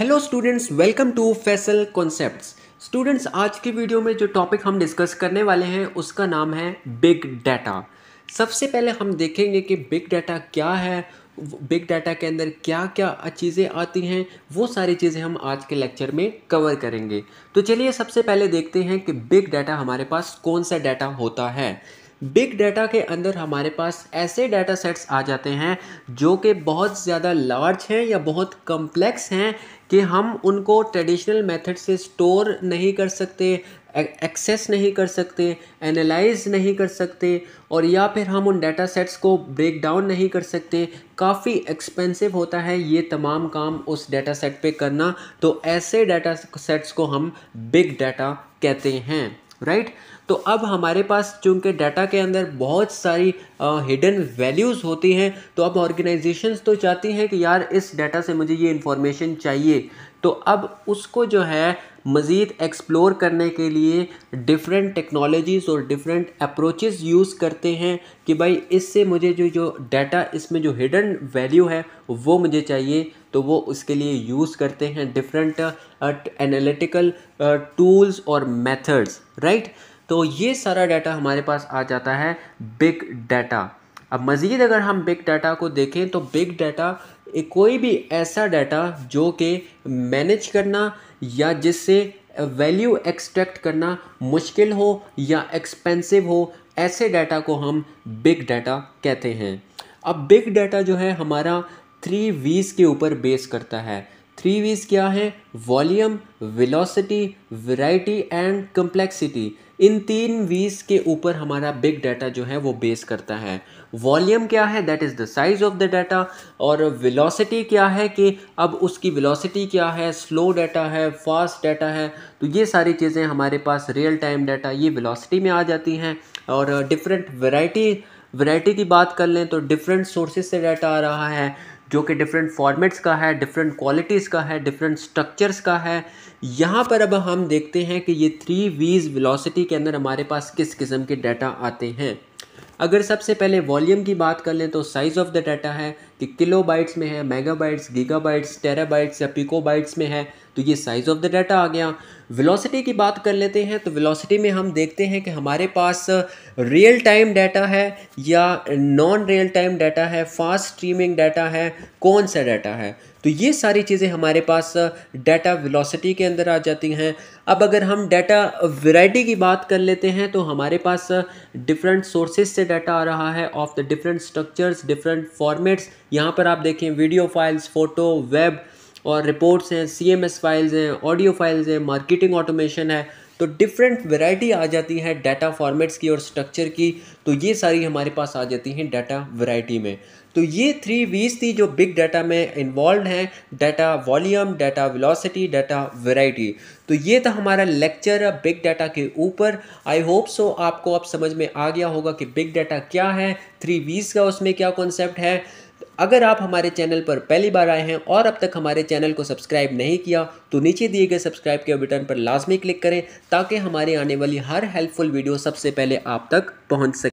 Hello students welcome to Faisal concepts students आज की video में जो टॉपिक हम डिस्कस करने वाले हैं उसका नाम है बिग डाटा सबसे पहले हम देखेंगे कि बिग डाटा क्या है बिग डाटा के अंदर क्या क्या चीज़ें आती हैं वो सारी चीज़ें हम आज के लेक्चर में कवर करेंगे तो चलिए सबसे पहले देखते हैं कि बिग डाटा हमारे पास कौन सा डाटा होता है बिग डाटा के अंदर हमारे पास ऐसे डाटा सेट्स आ जाते हैं जो कि बहुत ज़्यादा लार्ज हैं या बहुत कम्प्लेक्स हैं कि हम उनको ट्रेडिशनल मेथड से स्टोर नहीं कर सकते एक्सेस नहीं कर सकते एनालाइज नहीं कर सकते और या फिर हम उन डाटा सेट्स को ब्रेक डाउन नहीं कर सकते काफ़ी एक्सपेंसिव होता है ये तमाम काम उस डाटा सेट पर करना तो ऐसे डाटा सेट्स को हम बिग डाटा कहते हैं राइट right? तो अब हमारे पास चूँकि डाटा के अंदर बहुत सारी हिडन वैल्यूज़ होती हैं तो अब ऑर्गेनाइजेशंस तो चाहती हैं कि यार इस डाटा से मुझे ये इन्फॉर्मेशन चाहिए तो अब उसको जो है मज़ीद एक्सप्लोर करने के लिए डिफरेंट टेक्नोलॉजीज़ और डिफरेंट अप्रोचेस यूज़ करते हैं कि भाई इससे मुझे जो जो डाटा इसमें जो हिडन वैल्यू है वो मुझे चाहिए तो वो उसके लिए यूज़ करते हैं डिफरेंट एनालिटिकल टूल्स और मेथड्स राइट तो ये सारा डाटा हमारे पास आ जाता है बिग डाटा अब मज़ीद अगर हम बिग डाटा को देखें तो बिग डाटा कोई भी ऐसा डाटा जो कि मैनेज करना या जिससे वैल्यू एक्सट्रैक्ट करना मुश्किल हो या एक्सपेंसिव हो ऐसे डाटा को हम बिग डाटा कहते हैं अब बिग डाटा जो है हमारा थ्री वीज़ के ऊपर बेस करता है थ्री वीज़ क्या है volume velocity variety and complexity इन तीन वीस के ऊपर हमारा बिग डाटा जो है वो बेस करता है वॉल्यूम क्या है that is the size of the data और वेलोसिटी क्या है कि अब उसकी वेलोसिटी क्या है स्लो डाटा है फास्ट डाटा है तो ये सारी चीज़ें हमारे पास रियल टाइम डाटा ये वेलोसिटी में आ जाती हैं और डिफरेंट वेराइटी वैरायटी की बात कर लें तो डिफरेंट सोर्सेज से डाटा आ रहा है जो कि डिफरेंट फॉर्मेट्स का है डिफरेंट क्वालिटीज़ का है डिफरेंट स्ट्रक्चर्स का है यहाँ पर अब हम देखते हैं कि ये थ्री वीज वेलोसिटी के अंदर हमारे पास किस किस्म के डाटा आते हैं अगर सबसे पहले वॉल्यूम की बात कर लें तो साइज़ ऑफ द डाटा है कि किलो बाइट्स में है गीगा बाइट्स टेरा बाइट्स या बाइट्स में है तो ये साइज़ ऑफ द डाटा आ गया वेलोसिटी की बात कर लेते हैं तो वेलोसिटी में हम देखते हैं कि हमारे पास रियल टाइम डाटा है या नॉन रियल टाइम डाटा है फास्ट स्ट्रीमिंग डाटा है कौन सा डाटा है तो ये सारी चीज़ें हमारे पास डाटा वेलोसिटी के अंदर आ जाती हैं अब अगर हम डाटा वैरायटी की बात कर लेते हैं तो हमारे पास डिफरेंट सोर्सेज से डाटा आ रहा है of the different structures different formats यहाँ पर आप देखें वीडियो फाइल्स फ़ोटो वेब और रिपोर्ट्स हैं सी एम एस फाइल्स हैं ऑडियो फाइल्स हैं मार्केटिंग ऑटोमेशन है तो डिफरेंट वेराइटी आ जाती है डाटा फॉर्मेट्स की और स्ट्रक्चर की तो ये सारी हमारे पास आ जाती हैं डाटा वैरायटी में तो ये थ्री वीज थी जो बिग डाटा में इन्वॉल्व हैं data volume data velocity data variety तो ये था हमारा लेक्चर बिग डाटा के ऊपर आई होप सो आपको अब समझ में आ गया होगा कि बिग डाटा क्या है थ्री वीज का उसमें क्या कॉन्सेप्ट है अगर आप हमारे चैनल पर पहली बार आए हैं और अब तक हमारे चैनल को सब्सक्राइब नहीं किया तो नीचे दिए गए सब्सक्राइब के बटन पर लाजमी क्लिक करें ताकि हमारे आने वाली हर हेल्पफुल वीडियो सबसे पहले आप तक पहुँच सके